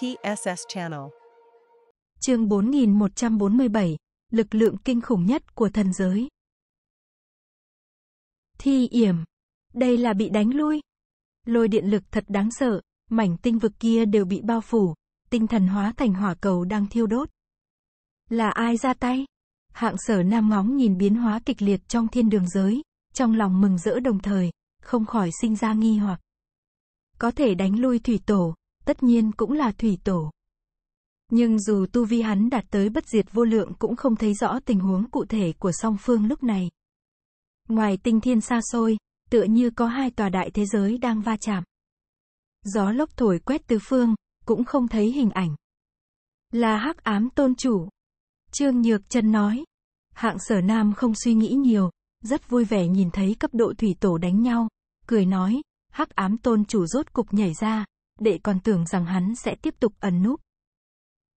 TSS Channel. Chương 4147, lực lượng kinh khủng nhất của thần giới. Thi yểm. Đây là bị đánh lui. Lôi điện lực thật đáng sợ, mảnh tinh vực kia đều bị bao phủ, tinh thần hóa thành hỏa cầu đang thiêu đốt. Là ai ra tay? Hạng sở nam ngóng nhìn biến hóa kịch liệt trong thiên đường giới, trong lòng mừng rỡ đồng thời, không khỏi sinh ra nghi hoặc. Có thể đánh lui thủy tổ, tất nhiên cũng là thủy tổ. Nhưng dù tu vi hắn đạt tới bất diệt vô lượng cũng không thấy rõ tình huống cụ thể của song phương lúc này. Ngoài tinh thiên xa xôi, tựa như có hai tòa đại thế giới đang va chạm. Gió lốc thổi quét tứ phương, cũng không thấy hình ảnh. Là hắc ám tôn chủ. Trương Nhược Trần nói. Hạng sở nam không suy nghĩ nhiều, rất vui vẻ nhìn thấy cấp độ thủy tổ đánh nhau, cười nói, hắc ám tôn chủ rốt cục nhảy ra, đệ còn tưởng rằng hắn sẽ tiếp tục ẩn núp.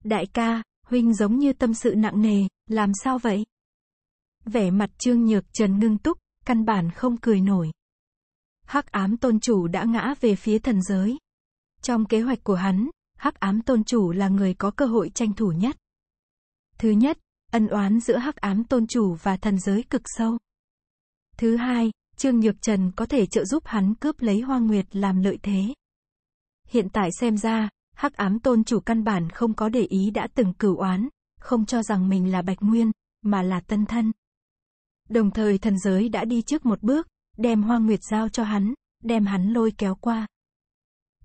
Đại ca, huynh giống như tâm sự nặng nề, làm sao vậy? Vẻ mặt trương nhược trần ngưng túc, căn bản không cười nổi. Hắc ám tôn chủ đã ngã về phía thần giới. Trong kế hoạch của hắn, Hắc ám tôn chủ là người có cơ hội tranh thủ nhất. Thứ nhất, ân oán giữa Hắc ám tôn chủ và thần giới cực sâu. Thứ hai, Trương Nhược Trần có thể trợ giúp hắn cướp lấy Hoa Nguyệt làm lợi thế hiện tại xem ra, hắc ám tôn chủ căn bản không có để ý đã từng cửu oán, không cho rằng mình là Bạch Nguyên, mà là tân thân. Đồng thời thần giới đã đi trước một bước, đem hoa nguyệt giao cho hắn, đem hắn lôi kéo qua.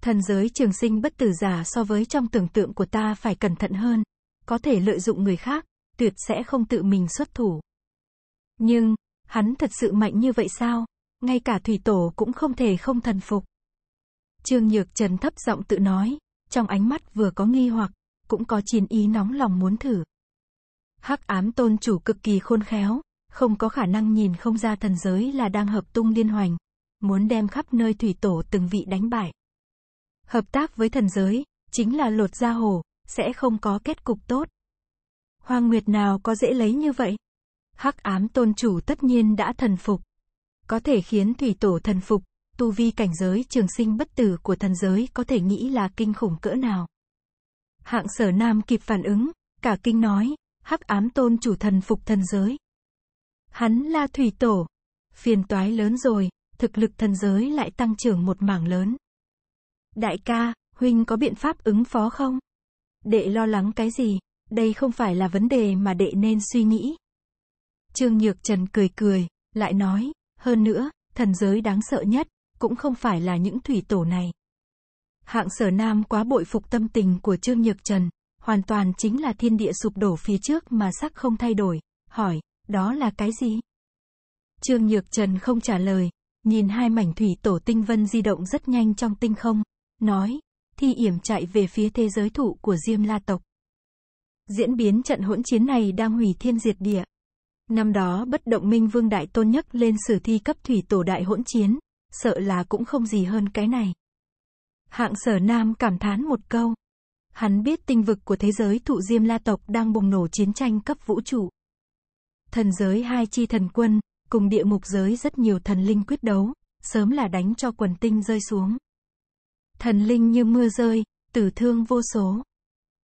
Thần giới trường sinh bất tử giả so với trong tưởng tượng của ta phải cẩn thận hơn, có thể lợi dụng người khác, tuyệt sẽ không tự mình xuất thủ. Nhưng, hắn thật sự mạnh như vậy sao? Ngay cả thủy tổ cũng không thể không thần phục. Trương Nhược Trần thấp giọng tự nói, trong ánh mắt vừa có nghi hoặc, cũng có chiến ý nóng lòng muốn thử. Hắc ám tôn chủ cực kỳ khôn khéo, không có khả năng nhìn không ra thần giới là đang hợp tung liên hoành, muốn đem khắp nơi thủy tổ từng vị đánh bại. Hợp tác với thần giới, chính là lột ra hồ, sẽ không có kết cục tốt. Hoàng Nguyệt nào có dễ lấy như vậy? Hắc ám tôn chủ tất nhiên đã thần phục. Có thể khiến thủy tổ thần phục, tu vi cảnh giới trường sinh bất tử của thần giới có thể nghĩ là kinh khủng cỡ nào. Hạng sở nam kịp phản ứng, cả kinh nói, hắc ám tôn chủ thần phục thần giới. Hắn là thủy tổ. Phiền toái lớn rồi, thực lực thần giới lại tăng trưởng một mảng lớn. Đại ca, huynh có biện pháp ứng phó không? Đệ lo lắng cái gì? Đây không phải là vấn đề mà đệ nên suy nghĩ. Trương Nhược Trần cười cười, lại nói, hơn nữa, thần giới đáng sợ nhất, cũng không phải là những thủy tổ này. Hạng sở nam quá bội phục tâm tình của Trương Nhược Trần, hoàn toàn chính là thiên địa sụp đổ phía trước mà sắc không thay đổi, hỏi, đó là cái gì? Trương Nhược Trần không trả lời, nhìn hai mảnh thủy tổ tinh vân di động rất nhanh trong tinh không, nói, thi yểm chạy về phía thế giới thụ của Diêm La tộc. Diễn biến trận hỗn chiến này đang hủy thiên diệt địa. Năm đó bất động minh vương đại tôn nhất lên sử thi cấp thủy tổ đại hỗn chiến, sợ là cũng không gì hơn cái này. Hạng sở nam cảm thán một câu. Hắn biết tinh vực của thế giới thụ diêm la tộc đang bùng nổ chiến tranh cấp vũ trụ. Thần giới hai chi thần quân, cùng địa mục giới rất nhiều thần linh quyết đấu, sớm là đánh cho quần tinh rơi xuống. Thần linh như mưa rơi, tử thương vô số.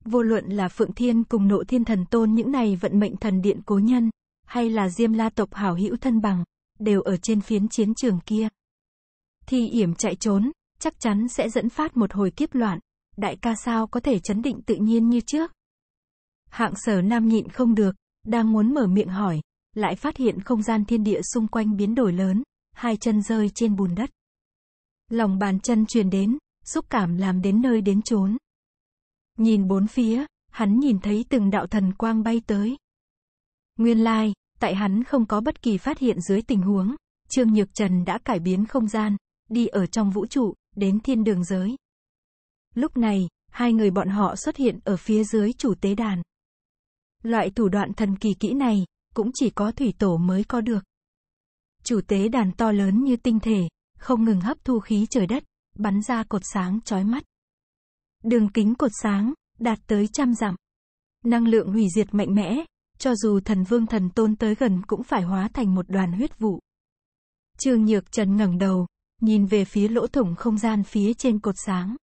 Vô luận là Phượng Thiên cùng nộ thiên thần tôn những này vận mệnh thần điện cố nhân, hay là Diêm La tộc hảo hữu thân bằng, đều ở trên phiến chiến trường kia thì yểm chạy trốn, chắc chắn sẽ dẫn phát một hồi kiếp loạn. Đại ca sao có thể chấn định tự nhiên như trước? Hạng sở nam nhịn không được, đang muốn mở miệng hỏi, lại phát hiện không gian thiên địa xung quanh biến đổi lớn, hai chân rơi trên bùn đất. Lòng bàn chân truyền đến, xúc cảm làm đến nơi đến trốn Nhìn bốn phía, hắn nhìn thấy từng đạo thần quang bay tới. Nguyên lai, tại hắn không có bất kỳ phát hiện dưới tình huống, Trương Nhược Trần đã cải biến không gian, đi ở trong vũ trụ, đến thiên đường giới. Lúc này, hai người bọn họ xuất hiện ở phía dưới chủ tế đàn. Loại thủ đoạn thần kỳ kỹ này, cũng chỉ có thủy tổ mới có được. Chủ tế đàn to lớn như tinh thể, không ngừng hấp thu khí trời đất, bắn ra cột sáng chói mắt. Đường kính cột sáng, đạt tới trăm dặm. Năng lượng hủy diệt mạnh mẽ, cho dù thần vương thần tôn tới gần cũng phải hóa thành một đoàn huyết vụ. Trương Nhược Trần ngẩng đầu, nhìn về phía lỗ thủng không gian phía trên cột sáng.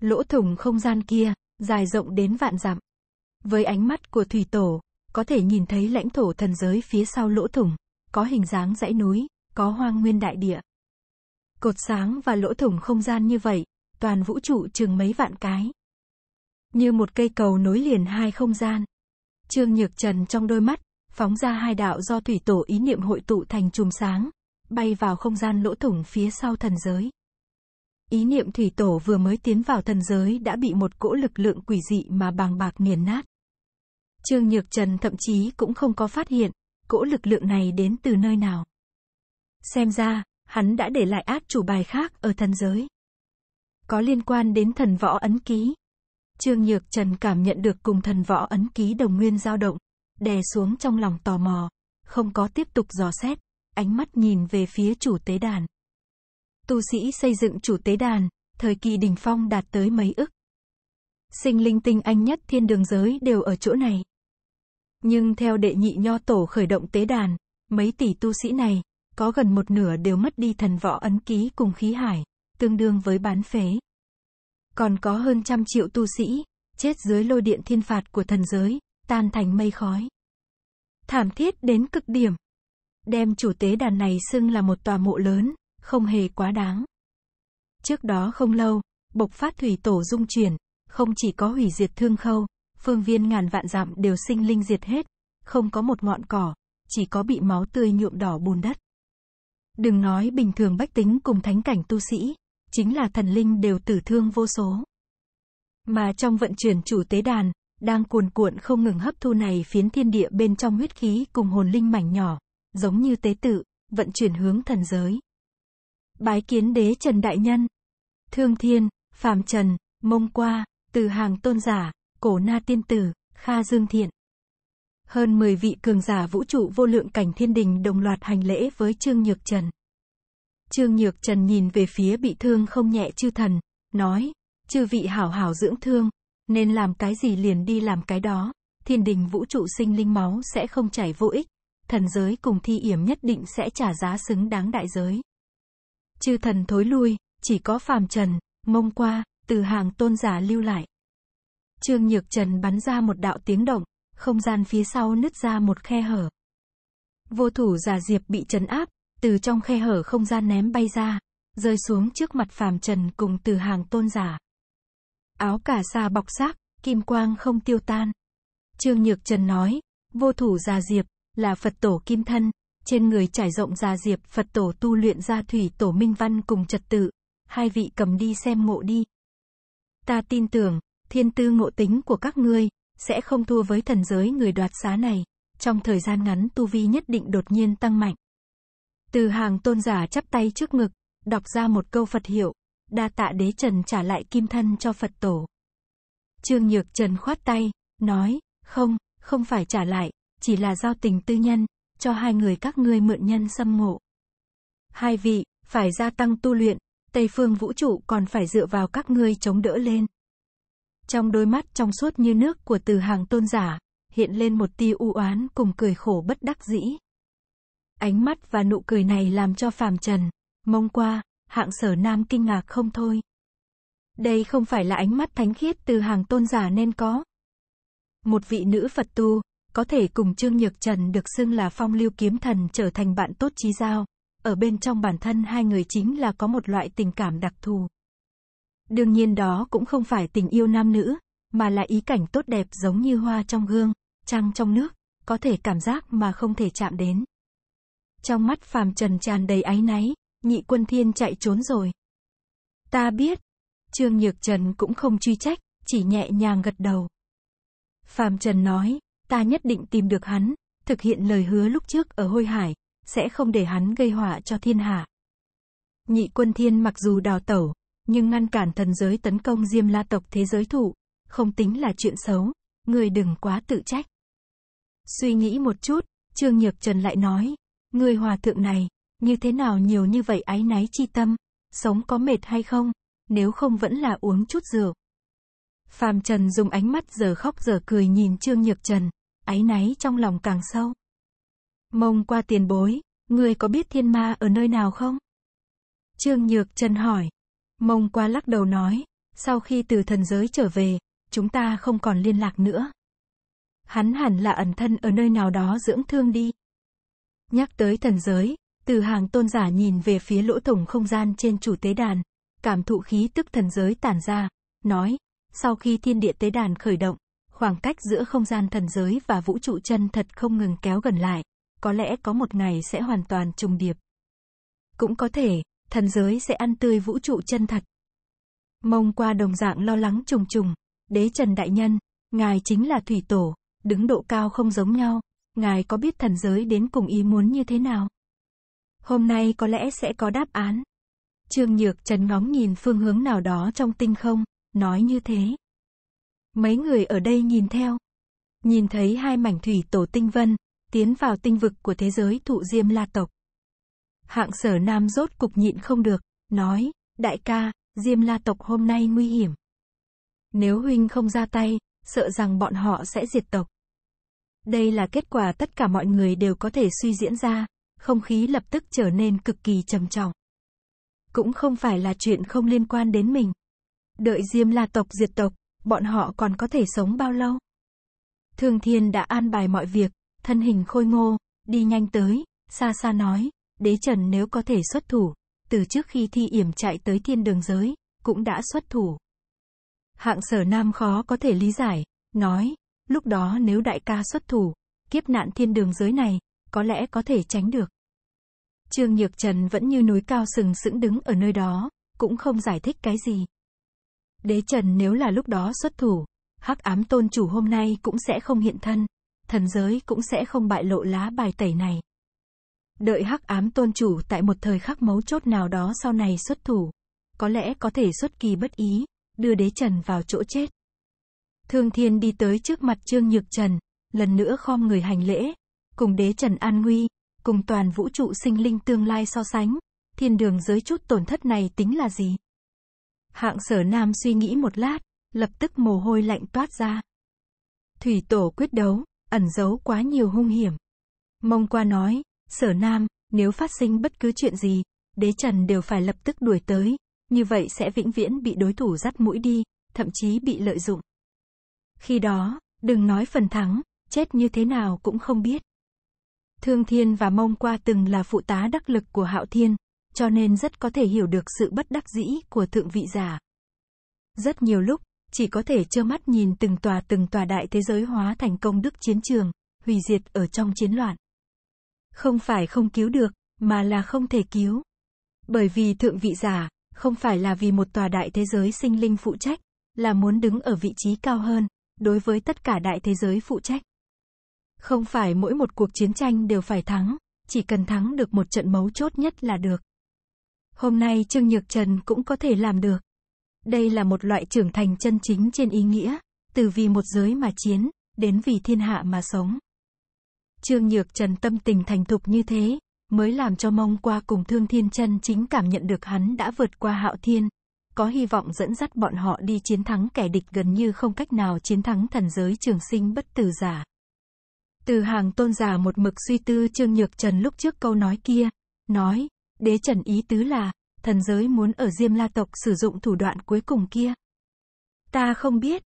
Lỗ thủng không gian kia, dài rộng đến vạn dặm. Với ánh mắt của thủy tổ, có thể nhìn thấy lãnh thổ thần giới phía sau lỗ thủng, có hình dáng dãy núi, có hoang nguyên đại địa. Cột sáng và lỗ thủng không gian như vậy, toàn vũ trụ chừng mấy vạn cái. Như một cây cầu nối liền hai không gian. Trương Nhược Trần trong đôi mắt, phóng ra hai đạo do thủy tổ ý niệm hội tụ thành chùm sáng, bay vào không gian lỗ thủng phía sau thần giới. Ý niệm thủy tổ vừa mới tiến vào thần giới đã bị một cỗ lực lượng quỷ dị mà bàng bạc nghiền nát. Trương Nhược Trần thậm chí cũng không có phát hiện, cỗ lực lượng này đến từ nơi nào. Xem ra, hắn đã để lại át chủ bài khác ở thần giới. Có liên quan đến thần võ ấn ký. Trương Nhược Trần cảm nhận được cùng thần võ ấn ký đồng nguyên dao động, đè xuống trong lòng tò mò, không có tiếp tục dò xét ánh mắt nhìn về phía chủ tế đàn. Tu sĩ xây dựng chủ tế đàn, thời kỳ đỉnh phong đạt tới mấy ức. Sinh linh tinh anh nhất thiên đường giới đều ở chỗ này. Nhưng theo đệ nhị nho tổ khởi động tế đàn, mấy tỷ tu sĩ này, có gần một nửa đều mất đi thần võ ấn ký cùng khí hải, tương đương với bán phế. Còn có hơn trăm triệu tu sĩ, chết dưới lôi điện thiên phạt của thần giới, tan thành mây khói. Thảm thiết đến cực điểm đem chủ tế đàn này xưng là một tòa mộ lớn, không hề quá đáng. Trước đó không lâu, bộc phát thủy tổ dung chuyển, không chỉ có hủy diệt thương khâu, phương viên ngàn vạn dặm đều sinh linh diệt hết, không có một ngọn cỏ, chỉ có bị máu tươi nhuộm đỏ bùn đất. Đừng nói bình thường bách tính cùng thánh cảnh tu sĩ, chính là thần linh đều tử thương vô số. Mà trong vận chuyển chủ tế đàn, đang cuồn cuộn không ngừng hấp thu này phiến thiên địa bên trong huyết khí cùng hồn linh mảnh nhỏ, giống như tế tự, vận chuyển hướng thần giới. Bái kiến đế Trần Đại Nhân, Thương Thiên, phạm Trần, Mông Qua, Từ Hàng Tôn Giả, Cổ Na Tiên Tử, Kha Dương Thiện. Hơn 10 vị cường giả vũ trụ vô lượng cảnh thiên đình đồng loạt hành lễ với Trương Nhược Trần. Trương Nhược Trần nhìn về phía bị thương không nhẹ chư thần, nói, chư vị hảo hảo dưỡng thương, nên làm cái gì liền đi làm cái đó, thiên đình vũ trụ sinh linh máu sẽ không chảy vô ích, thần giới cùng thi yểm nhất định sẽ trả giá xứng đáng đại giới. Chư thần thối lui, chỉ có phàm trần, mông qua, từ hàng tôn giả lưu lại. Trương Nhược Trần bắn ra một đạo tiếng động, không gian phía sau nứt ra một khe hở. Vô thủ giả diệp bị trấn áp, từ trong khe hở không gian ném bay ra, rơi xuống trước mặt phàm trần cùng từ hàng tôn giả. Áo cả xa bọc xác, kim quang không tiêu tan. Trương Nhược Trần nói, vô thủ già diệp, là Phật tổ kim thân, trên người trải rộng già diệp Phật tổ tu luyện ra thủy tổ minh văn cùng trật tự, hai vị cầm đi xem ngộ đi. Ta tin tưởng, thiên tư ngộ tính của các ngươi, sẽ không thua với thần giới người đoạt xá này, trong thời gian ngắn tu vi nhất định đột nhiên tăng mạnh. Từ hàng tôn giả chắp tay trước ngực, đọc ra một câu Phật hiệu, đa tạ đế trần trả lại kim thân cho Phật tổ. Trương Nhược Trần khoát tay, nói, không, không phải trả lại, chỉ là giao tình tư nhân, cho hai người các ngươi mượn nhân xâm mộ Hai vị, phải gia tăng tu luyện, Tây phương vũ trụ còn phải dựa vào các ngươi chống đỡ lên. Trong đôi mắt trong suốt như nước của từ hàng tôn giả, hiện lên một tia u oán cùng cười khổ bất đắc dĩ. Ánh mắt và nụ cười này làm cho phàm trần, mông qua, hạng sở nam kinh ngạc không thôi. Đây không phải là ánh mắt thánh khiết từ hàng tôn giả nên có. Một vị nữ Phật tu, có thể cùng Trương Nhược Trần được xưng là phong lưu kiếm thần trở thành bạn tốt trí giao. Ở bên trong bản thân hai người chính là có một loại tình cảm đặc thù. Đương nhiên đó cũng không phải tình yêu nam nữ, mà là ý cảnh tốt đẹp giống như hoa trong gương, trăng trong nước, có thể cảm giác mà không thể chạm đến. Trong mắt phàm trần tràn đầy áy náy, nhị quân thiên chạy trốn rồi. Ta biết, Trương Nhược Trần cũng không truy trách, chỉ nhẹ nhàng gật đầu. Phàm Trần nói, Ta nhất định tìm được hắn, thực hiện lời hứa lúc trước ở hôi hải, sẽ không để hắn gây họa cho thiên hạ. Nhị quân thiên mặc dù đào tẩu, nhưng ngăn cản thần giới tấn công diêm la tộc thế giới thụ, không tính là chuyện xấu, người đừng quá tự trách. Suy nghĩ một chút, Trương Nhược Trần lại nói, người hòa thượng này, như thế nào nhiều như vậy ái náy chi tâm, sống có mệt hay không, nếu không vẫn là uống chút rượu. Phạm Trần dùng ánh mắt giờ khóc giờ cười nhìn Trương Nhược Trần, áy náy trong lòng càng sâu. Mông qua tiền bối, người có biết thiên ma ở nơi nào không? Trương Nhược Trần hỏi. Mông qua lắc đầu nói, sau khi từ thần giới trở về, chúng ta không còn liên lạc nữa. Hắn hẳn là ẩn thân ở nơi nào đó dưỡng thương đi. Nhắc tới thần giới, từ hàng tôn giả nhìn về phía lỗ thủng không gian trên chủ tế đàn, cảm thụ khí tức thần giới tản ra, nói, sau khi thiên địa tế đàn khởi động, khoảng cách giữa không gian thần giới và vũ trụ chân thật không ngừng kéo gần lại, có lẽ có một ngày sẽ hoàn toàn trùng điệp. Cũng có thể, thần giới sẽ ăn tươi vũ trụ chân thật. Mông qua đồng dạng lo lắng trùng trùng, đế Trần Đại Nhân, ngài chính là thủy tổ, đứng độ cao không giống nhau, ngài có biết thần giới đến cùng ý muốn như thế nào? Hôm nay có lẽ sẽ có đáp án. Trương Nhược Trần ngóng nhìn phương hướng nào đó trong tinh không, nói như thế. Mấy người ở đây nhìn theo. Nhìn thấy hai mảnh thủy tổ tinh vân, tiến vào tinh vực của thế giới thụ diêm la tộc. Hạng sở nam rốt cục nhịn không được, nói, đại ca, diêm la tộc hôm nay nguy hiểm. Nếu huynh không ra tay, sợ rằng bọn họ sẽ diệt tộc. Đây là kết quả tất cả mọi người đều có thể suy diễn ra, không khí lập tức trở nên cực kỳ trầm trọng. Cũng không phải là chuyện không liên quan đến mình. Đợi Diêm La tộc diệt tộc, bọn họ còn có thể sống bao lâu? Thương thiên đã an bài mọi việc, thân hình khôi ngô, đi nhanh tới, xa xa nói, đế trần nếu có thể xuất thủ, từ trước khi thi yểm chạy tới thiên đường giới, cũng đã xuất thủ. Hạng sở nam khó có thể lý giải, nói, lúc đó nếu đại ca xuất thủ, kiếp nạn thiên đường giới này, có lẽ có thể tránh được. Trương Nhược Trần vẫn như núi cao sừng sững đứng ở nơi đó, cũng không giải thích cái gì. Đế Trần nếu là lúc đó xuất thủ, hắc ám tôn chủ hôm nay cũng sẽ không hiện thân, thần giới cũng sẽ không bại lộ lá bài tẩy này. Đợi hắc ám tôn chủ tại một thời khắc mấu chốt nào đó sau này xuất thủ, có lẽ có thể xuất kỳ bất ý, đưa đế trần vào chỗ chết. Thương thiên đi tới trước mặt Trương Nhược Trần, lần nữa khom người hành lễ, cùng đế trần an nguy, cùng toàn vũ trụ sinh linh tương lai so sánh, thiên đường giới chút tổn thất này tính là gì? Hạng sở nam suy nghĩ một lát, lập tức mồ hôi lạnh toát ra. Thủy tổ quyết đấu, ẩn giấu quá nhiều hung hiểm. Mông qua nói, sở nam, nếu phát sinh bất cứ chuyện gì, đế trần đều phải lập tức đuổi tới, như vậy sẽ vĩnh viễn bị đối thủ dắt mũi đi, thậm chí bị lợi dụng. Khi đó, đừng nói phần thắng, chết như thế nào cũng không biết. Thương Thiên và Mông Qua từng là phụ tá đắc lực của Hạo Thiên, cho nên rất có thể hiểu được sự bất đắc dĩ của thượng vị giả. Rất nhiều lúc, chỉ có thể trơ mắt nhìn từng tòa từng tòa đại thế giới hóa thành công đức chiến trường, hủy diệt ở trong chiến loạn. Không phải không cứu được, mà là không thể cứu. Bởi vì thượng vị giả, không phải là vì một tòa đại thế giới sinh linh phụ trách, là muốn đứng ở vị trí cao hơn, đối với tất cả đại thế giới phụ trách. Không phải mỗi một cuộc chiến tranh đều phải thắng, chỉ cần thắng được một trận mấu chốt nhất là được. Hôm nay Trương Nhược Trần cũng có thể làm được. Đây là một loại trưởng thành chân chính trên ý nghĩa, từ vì một giới mà chiến, đến vì thiên hạ mà sống. Trương Nhược Trần tâm tình thành thục như thế, mới làm cho mong qua cùng Thương Thiên Chân chính cảm nhận được hắn đã vượt qua Hạo Thiên, có hy vọng dẫn dắt bọn họ đi chiến thắng kẻ địch gần như không cách nào chiến thắng thần giới trường sinh bất tử giả. Từ hàng tôn giả một mực suy tư Trương Nhược Trần lúc trước câu nói kia, nói, Đế Trần ý tứ là, thần giới muốn ở Diêm La tộc sử dụng thủ đoạn cuối cùng kia. Ta không biết.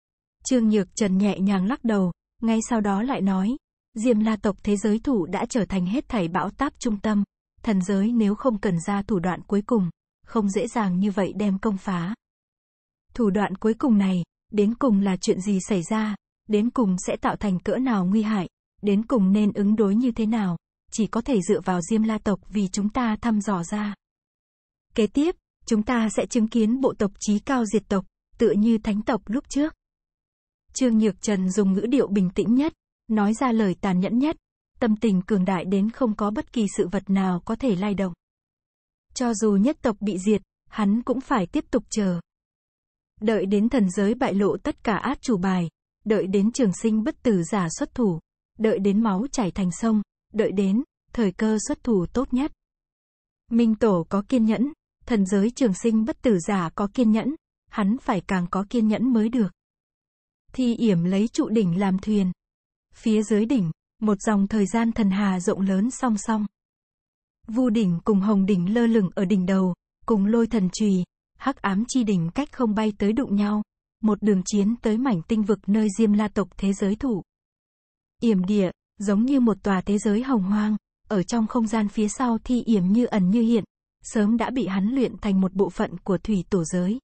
Trương Nhược Trần nhẹ nhàng lắc đầu, ngay sau đó lại nói, Diêm La tộc thế giới thủ đã trở thành hết thảy bão táp trung tâm, thần giới nếu không cần ra thủ đoạn cuối cùng, không dễ dàng như vậy đem công phá. Thủ đoạn cuối cùng này, đến cùng là chuyện gì xảy ra, đến cùng sẽ tạo thành cỡ nào nguy hại, đến cùng nên ứng đối như thế nào chỉ có thể dựa vào Diêm La tộc vì chúng ta thăm dò ra. Kế tiếp, chúng ta sẽ chứng kiến bộ tộc trí cao diệt tộc, tựa như thánh tộc lúc trước. Trương Nhược Trần dùng ngữ điệu bình tĩnh nhất, nói ra lời tàn nhẫn nhất, tâm tình cường đại đến không có bất kỳ sự vật nào có thể lay động. Cho dù nhất tộc bị diệt, hắn cũng phải tiếp tục chờ. Đợi đến thần giới bại lộ tất cả át chủ bài, đợi đến trường sinh bất tử giả xuất thủ, đợi đến máu chảy thành sông, đợi đến thời cơ xuất thủ tốt nhất. Minh Tổ có kiên nhẫn, thần giới trường sinh bất tử giả có kiên nhẫn, hắn phải càng có kiên nhẫn mới được. Thi yểm lấy trụ đỉnh làm thuyền. Phía dưới đỉnh, một dòng thời gian thần hà rộng lớn song song. Vu đỉnh cùng hồng đỉnh lơ lửng ở đỉnh đầu, cùng lôi thần trùy, hắc ám chi đỉnh cách không bay tới đụng nhau, một đường chiến tới mảnh tinh vực nơi Diêm La tộc thế giới thủ. Yểm địa, giống như một tòa thế giới hồng hoang, ở trong không gian phía sau thi yểm như ẩn như hiện, sớm đã bị hắn luyện thành một bộ phận của thủy tổ giới.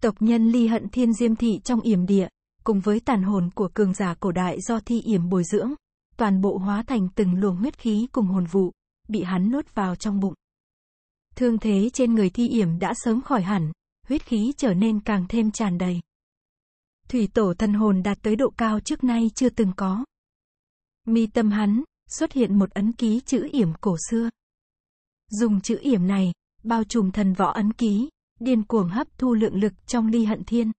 Tộc nhân ly hận thiên diêm thị trong yểm địa, cùng với tàn hồn của cường giả cổ đại do thi yểm bồi dưỡng, toàn bộ hóa thành từng luồng huyết khí cùng hồn vụ, bị hắn nuốt vào trong bụng. Thương thế trên người thi yểm đã sớm khỏi hẳn, huyết khí trở nên càng thêm tràn đầy. Thủy tổ thần hồn đạt tới độ cao trước nay chưa từng có. Mi tâm hắn, xuất hiện một ấn ký chữ yểm cổ xưa. Dùng chữ yểm này, bao trùm thần võ ấn ký, điên cuồng hấp thu lượng lực trong ly hận thiên.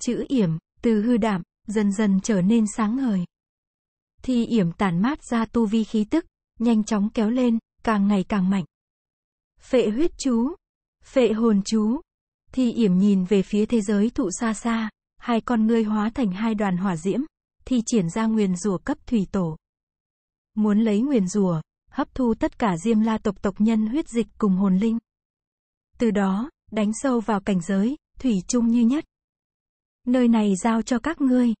Chữ yểm, từ hư đạm dần dần trở nên sáng ngời. thì yểm tản mát ra tu vi khí tức, nhanh chóng kéo lên, càng ngày càng mạnh. Phệ huyết chú, phệ hồn chú. thì yểm nhìn về phía thế giới thụ xa xa, hai con ngươi hóa thành hai đoàn hỏa diễm thì triển ra nguyền rủa cấp thủy tổ. Muốn lấy nguyền rủa, hấp thu tất cả diêm la tộc tộc nhân huyết dịch cùng hồn linh. Từ đó, đánh sâu vào cảnh giới, thủy chung như nhất. Nơi này giao cho các ngươi.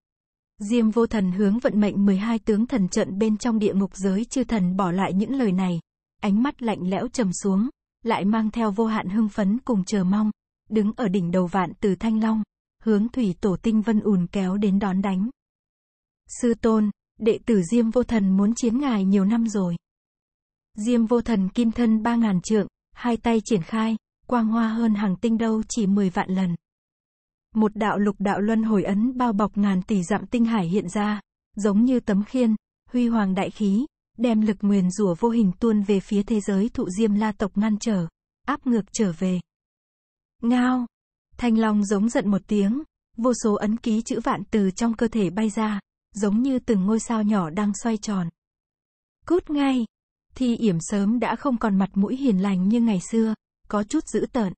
Diêm vô thần hướng vận mệnh 12 tướng thần trận bên trong địa ngục giới chư thần bỏ lại những lời này. Ánh mắt lạnh lẽo trầm xuống, lại mang theo vô hạn hưng phấn cùng chờ mong. Đứng ở đỉnh đầu vạn từ thanh long, hướng thủy tổ tinh vân ùn kéo đến đón đánh. Sư tôn, đệ tử Diêm Vô Thần muốn chiến ngài nhiều năm rồi. Diêm Vô Thần kim thân ba ngàn trượng, hai tay triển khai, quang hoa hơn hàng tinh đâu chỉ mười vạn lần. Một đạo lục đạo luân hồi ấn bao bọc ngàn tỷ dặm tinh hải hiện ra, giống như tấm khiên, huy hoàng đại khí, đem lực nguyền rủa vô hình tuôn về phía thế giới thụ Diêm La tộc ngăn trở, áp ngược trở về. Ngao! Thanh Long giống giận một tiếng, vô số ấn ký chữ vạn từ trong cơ thể bay ra, giống như từng ngôi sao nhỏ đang xoay tròn. Cút ngay! Thi yểm sớm đã không còn mặt mũi hiền lành như ngày xưa, có chút dữ tợn.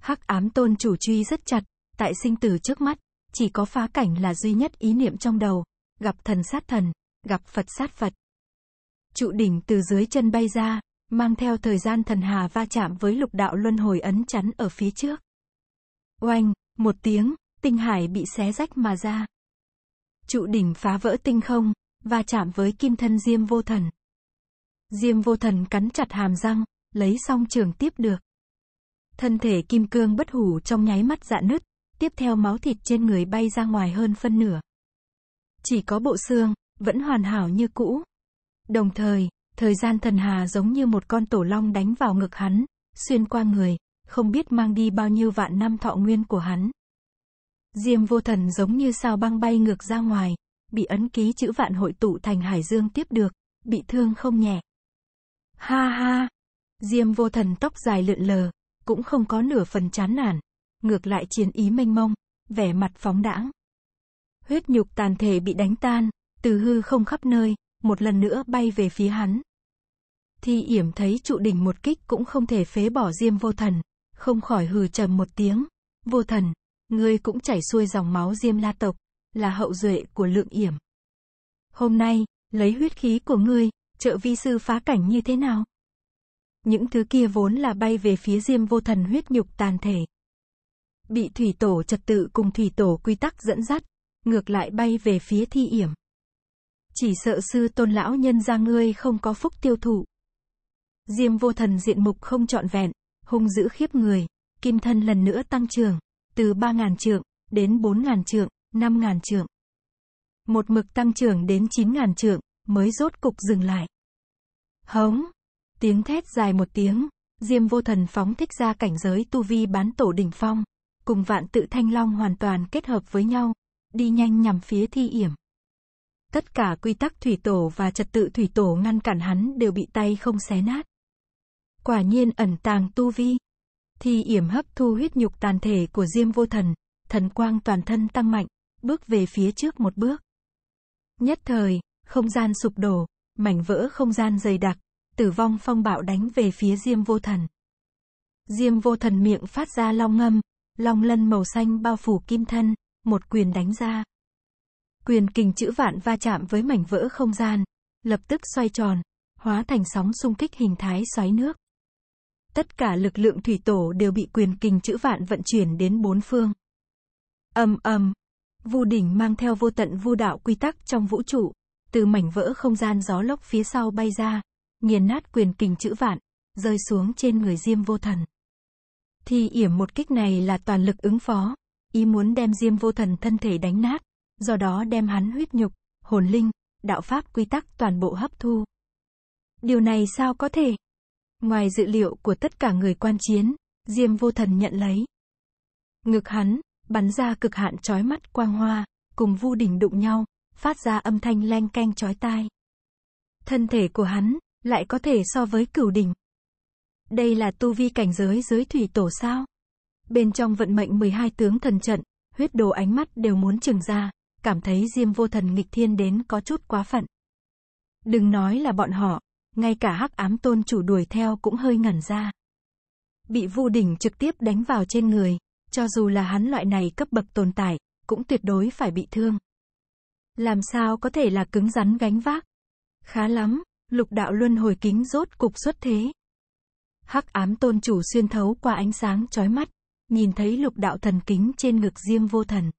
Hắc ám tôn chủ truy rất chặt, tại sinh tử trước mắt, chỉ có phá cảnh là duy nhất ý niệm trong đầu, gặp thần sát thần, gặp Phật sát Phật. Trụ đỉnh từ dưới chân bay ra, mang theo thời gian thần hà va chạm với lục đạo luân hồi ấn chắn ở phía trước. Oanh, một tiếng, tinh hải bị xé rách mà ra trụ đỉnh phá vỡ tinh không, và chạm với kim thân Diêm Vô Thần. Diêm Vô Thần cắn chặt hàm răng, lấy xong trường tiếp được. Thân thể kim cương bất hủ trong nháy mắt dạ nứt, tiếp theo máu thịt trên người bay ra ngoài hơn phân nửa. Chỉ có bộ xương, vẫn hoàn hảo như cũ. Đồng thời, thời gian thần hà giống như một con tổ long đánh vào ngực hắn, xuyên qua người, không biết mang đi bao nhiêu vạn năm thọ nguyên của hắn. Diêm vô thần giống như sao băng bay ngược ra ngoài, bị ấn ký chữ vạn hội tụ thành hải dương tiếp được, bị thương không nhẹ. Ha ha! Diêm vô thần tóc dài lượn lờ, cũng không có nửa phần chán nản, ngược lại chiến ý mênh mông, vẻ mặt phóng đãng. Huyết nhục tàn thể bị đánh tan, từ hư không khắp nơi, một lần nữa bay về phía hắn. Thi yểm thấy trụ đỉnh một kích cũng không thể phế bỏ diêm vô thần, không khỏi hừ trầm một tiếng, vô thần, ngươi cũng chảy xuôi dòng máu Diêm La tộc, là hậu duệ của Lượng Yểm. Hôm nay, lấy huyết khí của ngươi, trợ vi sư phá cảnh như thế nào? Những thứ kia vốn là bay về phía Diêm Vô Thần huyết nhục tàn thể. Bị thủy tổ trật tự cùng thủy tổ quy tắc dẫn dắt, ngược lại bay về phía Thi Yểm. Chỉ sợ sư tôn lão nhân ra ngươi không có phúc tiêu thụ. Diêm vô thần diện mục không trọn vẹn, hung dữ khiếp người, kim thân lần nữa tăng trưởng từ 3.000 trượng, đến 4.000 trượng, 5.000 trượng. Một mực tăng trưởng đến 9.000 trượng, mới rốt cục dừng lại. Hống! Tiếng thét dài một tiếng, Diêm vô thần phóng thích ra cảnh giới tu vi bán tổ đỉnh phong, cùng vạn tự thanh long hoàn toàn kết hợp với nhau, đi nhanh nhằm phía thi yểm. Tất cả quy tắc thủy tổ và trật tự thủy tổ ngăn cản hắn đều bị tay không xé nát. Quả nhiên ẩn tàng tu vi thì yểm hấp thu huyết nhục tàn thể của Diêm Vô Thần, thần quang toàn thân tăng mạnh, bước về phía trước một bước. Nhất thời, không gian sụp đổ, mảnh vỡ không gian dày đặc, tử vong phong bạo đánh về phía Diêm Vô Thần. Diêm Vô Thần miệng phát ra long ngâm, long lân màu xanh bao phủ kim thân, một quyền đánh ra. Quyền kình chữ vạn va chạm với mảnh vỡ không gian, lập tức xoay tròn, hóa thành sóng xung kích hình thái xoáy nước tất cả lực lượng thủy tổ đều bị quyền kình chữ vạn vận chuyển đến bốn phương. Âm âm, Vu đỉnh mang theo vô tận vu đạo quy tắc trong vũ trụ, từ mảnh vỡ không gian gió lốc phía sau bay ra, nghiền nát quyền kình chữ vạn, rơi xuống trên người Diêm Vô Thần. Thì yểm một kích này là toàn lực ứng phó, ý muốn đem Diêm Vô Thần thân thể đánh nát, do đó đem hắn huyết nhục, hồn linh, đạo pháp quy tắc toàn bộ hấp thu. Điều này sao có thể? Ngoài dự liệu của tất cả người quan chiến, Diêm vô thần nhận lấy. Ngực hắn, bắn ra cực hạn trói mắt quang hoa, cùng vu đỉnh đụng nhau, phát ra âm thanh leng keng trói tai. Thân thể của hắn, lại có thể so với cửu đỉnh. Đây là tu vi cảnh giới dưới thủy tổ sao? Bên trong vận mệnh 12 tướng thần trận, huyết đồ ánh mắt đều muốn trừng ra, cảm thấy Diêm vô thần nghịch thiên đến có chút quá phận. Đừng nói là bọn họ, ngay cả hắc ám tôn chủ đuổi theo cũng hơi ngẩn ra. Bị vu đỉnh trực tiếp đánh vào trên người, cho dù là hắn loại này cấp bậc tồn tại, cũng tuyệt đối phải bị thương. Làm sao có thể là cứng rắn gánh vác? Khá lắm, lục đạo luân hồi kính rốt cục xuất thế. Hắc ám tôn chủ xuyên thấu qua ánh sáng chói mắt, nhìn thấy lục đạo thần kính trên ngực diêm vô thần.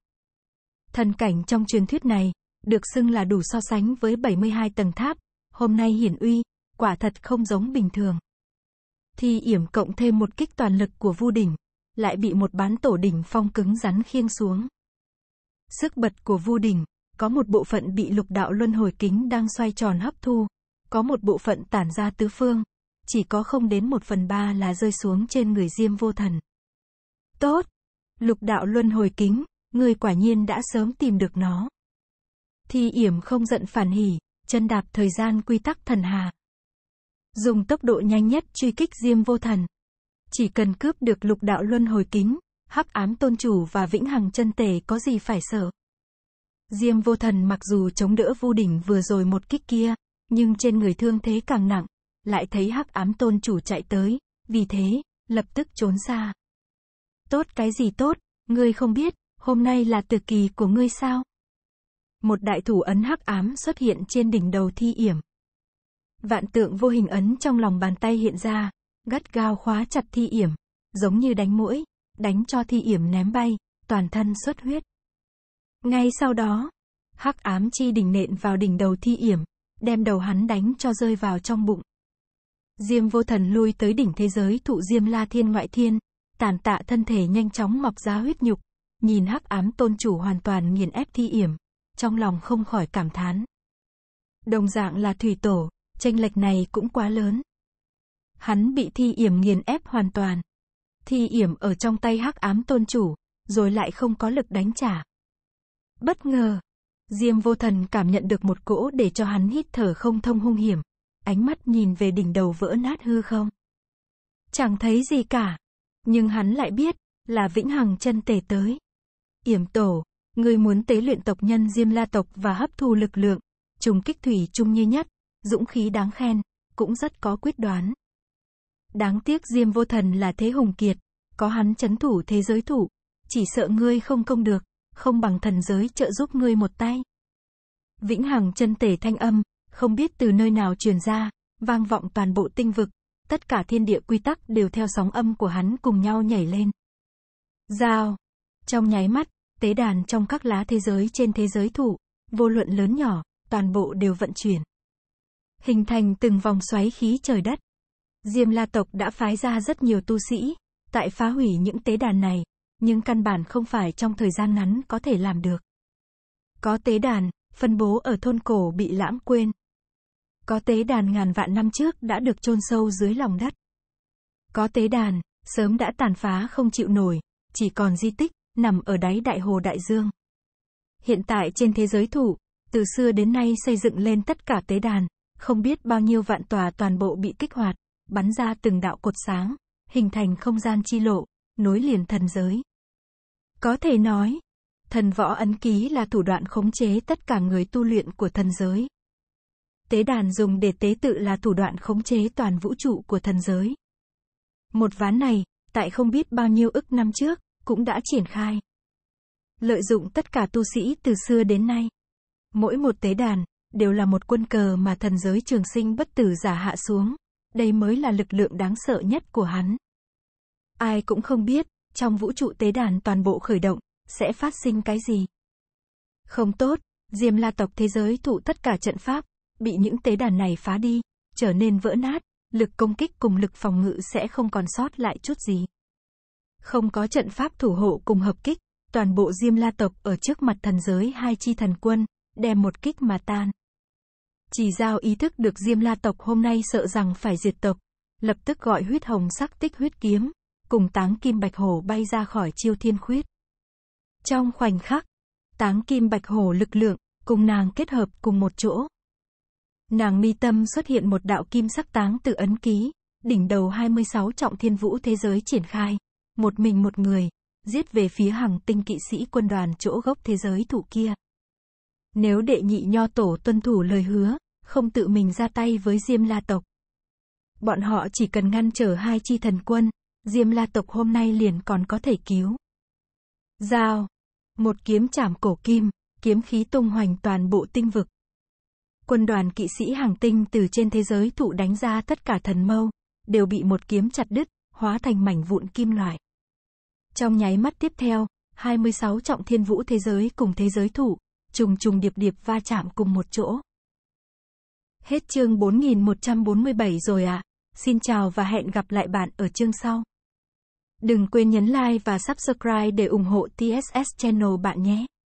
Thần cảnh trong truyền thuyết này, được xưng là đủ so sánh với 72 tầng tháp, hôm nay hiển uy, quả thật không giống bình thường. Thi yểm cộng thêm một kích toàn lực của Vu Đỉnh, lại bị một bán tổ đỉnh phong cứng rắn khiêng xuống. Sức bật của Vu Đỉnh, có một bộ phận bị lục đạo luân hồi kính đang xoay tròn hấp thu, có một bộ phận tản ra tứ phương, chỉ có không đến một phần ba là rơi xuống trên người Diêm Vô Thần. Tốt! Lục đạo luân hồi kính, người quả nhiên đã sớm tìm được nó. Thi yểm không giận phản hỉ, chân đạp thời gian quy tắc thần hà, dùng tốc độ nhanh nhất truy kích Diêm Vô Thần. Chỉ cần cướp được lục đạo luân hồi kính, hắc ám tôn chủ và vĩnh hằng chân tề có gì phải sợ. Diêm Vô Thần mặc dù chống đỡ vô đỉnh vừa rồi một kích kia, nhưng trên người thương thế càng nặng, lại thấy hắc ám tôn chủ chạy tới, vì thế, lập tức trốn xa. Tốt cái gì tốt, ngươi không biết, hôm nay là tử kỳ của ngươi sao? Một đại thủ ấn hắc ám xuất hiện trên đỉnh đầu thi yểm. Vạn tượng vô hình ấn trong lòng bàn tay hiện ra, gắt gao khóa chặt thi yểm, giống như đánh mũi, đánh cho thi yểm ném bay, toàn thân xuất huyết. Ngay sau đó, hắc ám chi đỉnh nện vào đỉnh đầu thi yểm, đem đầu hắn đánh cho rơi vào trong bụng. Diêm vô thần lui tới đỉnh thế giới thụ diêm la thiên ngoại thiên, tàn tạ thân thể nhanh chóng mọc ra huyết nhục, nhìn hắc ám tôn chủ hoàn toàn nghiền ép thi yểm, trong lòng không khỏi cảm thán. Đồng dạng là thủy tổ, chênh lệch này cũng quá lớn. Hắn bị thi yểm nghiền ép hoàn toàn. Thi yểm ở trong tay hắc ám tôn chủ, rồi lại không có lực đánh trả. Bất ngờ, Diêm vô thần cảm nhận được một cỗ để cho hắn hít thở không thông hung hiểm. Ánh mắt nhìn về đỉnh đầu vỡ nát hư không. Chẳng thấy gì cả. Nhưng hắn lại biết, là vĩnh hằng chân tề tới. Yểm tổ, ngươi muốn tế luyện tộc nhân Diêm La tộc và hấp thu lực lượng, trùng kích thủy chung như nhất, dũng khí đáng khen, cũng rất có quyết đoán. Đáng tiếc Diêm Vô Thần là thế hùng kiệt, có hắn chấn thủ thế giới thủ, chỉ sợ ngươi không công được, không bằng thần giới trợ giúp ngươi một tay. Vĩnh Hằng chân tể thanh âm, không biết từ nơi nào truyền ra, vang vọng toàn bộ tinh vực, tất cả thiên địa quy tắc đều theo sóng âm của hắn cùng nhau nhảy lên. Giao. Trong nháy mắt, tế đàn trong các lá thế giới trên thế giới thủ, vô luận lớn nhỏ, toàn bộ đều vận chuyển hình thành từng vòng xoáy khí trời đất. Diêm La tộc đã phái ra rất nhiều tu sĩ, tại phá hủy những tế đàn này, nhưng căn bản không phải trong thời gian ngắn có thể làm được. Có tế đàn, phân bố ở thôn cổ bị lãng quên. Có tế đàn ngàn vạn năm trước đã được chôn sâu dưới lòng đất. Có tế đàn, sớm đã tàn phá không chịu nổi, chỉ còn di tích, nằm ở đáy đại hồ đại dương. Hiện tại trên thế giới thủ, từ xưa đến nay xây dựng lên tất cả tế đàn, không biết bao nhiêu vạn tòa toàn bộ bị kích hoạt, bắn ra từng đạo cột sáng, hình thành không gian chi lộ, nối liền thần giới. Có thể nói, thần võ ấn ký là thủ đoạn khống chế tất cả người tu luyện của thần giới. Tế đàn dùng để tế tự là thủ đoạn khống chế toàn vũ trụ của thần giới. Một ván này, tại không biết bao nhiêu ức năm trước, cũng đã triển khai. Lợi dụng tất cả tu sĩ từ xưa đến nay. Mỗi một tế đàn, đều là một quân cờ mà thần giới trường sinh bất tử giả hạ xuống. Đây mới là lực lượng đáng sợ nhất của hắn. Ai cũng không biết, trong vũ trụ tế đàn toàn bộ khởi động, sẽ phát sinh cái gì. Không tốt, Diêm La tộc thế giới thụ tất cả trận pháp, bị những tế đàn này phá đi, trở nên vỡ nát, lực công kích cùng lực phòng ngự sẽ không còn sót lại chút gì. Không có trận pháp thủ hộ cùng hợp kích, toàn bộ Diêm La tộc ở trước mặt thần giới hai chi thần quân, đem một kích mà tan. Chỉ giao ý thức được Diêm La tộc hôm nay sợ rằng phải diệt tộc, lập tức gọi huyết hồng sắc tích huyết kiếm, cùng táng kim bạch hổ bay ra khỏi chiêu thiên khuyết. Trong khoảnh khắc, táng kim bạch hổ lực lượng, cùng nàng kết hợp cùng một chỗ. Nàng mi tâm xuất hiện một đạo kim sắc táng tự ấn ký, đỉnh đầu 26 trọng thiên vũ thế giới triển khai, một mình một người, giết về phía hàng tinh kỵ sĩ quân đoàn chỗ gốc thế giới thủ kia. Nếu đệ nhị nho tổ tuân thủ lời hứa, không tự mình ra tay với Diêm La tộc. Bọn họ chỉ cần ngăn trở hai chi thần quân, Diêm La tộc hôm nay liền còn có thể cứu. Giao. Một kiếm chạm cổ kim, kiếm khí tung hoành toàn bộ tinh vực. Quân đoàn kỵ sĩ hàng tinh từ trên thế giới thụ đánh ra tất cả thần mâu, đều bị một kiếm chặt đứt, hóa thành mảnh vụn kim loại. Trong nháy mắt tiếp theo, 26 trọng thiên vũ thế giới cùng thế giới thụ trùng trùng điệp điệp va chạm cùng một chỗ. Hết chương 4147 rồi ạ. À. Xin chào và hẹn gặp lại bạn ở chương sau. Đừng quên nhấn like và subscribe để ủng hộ TSS Channel bạn nhé.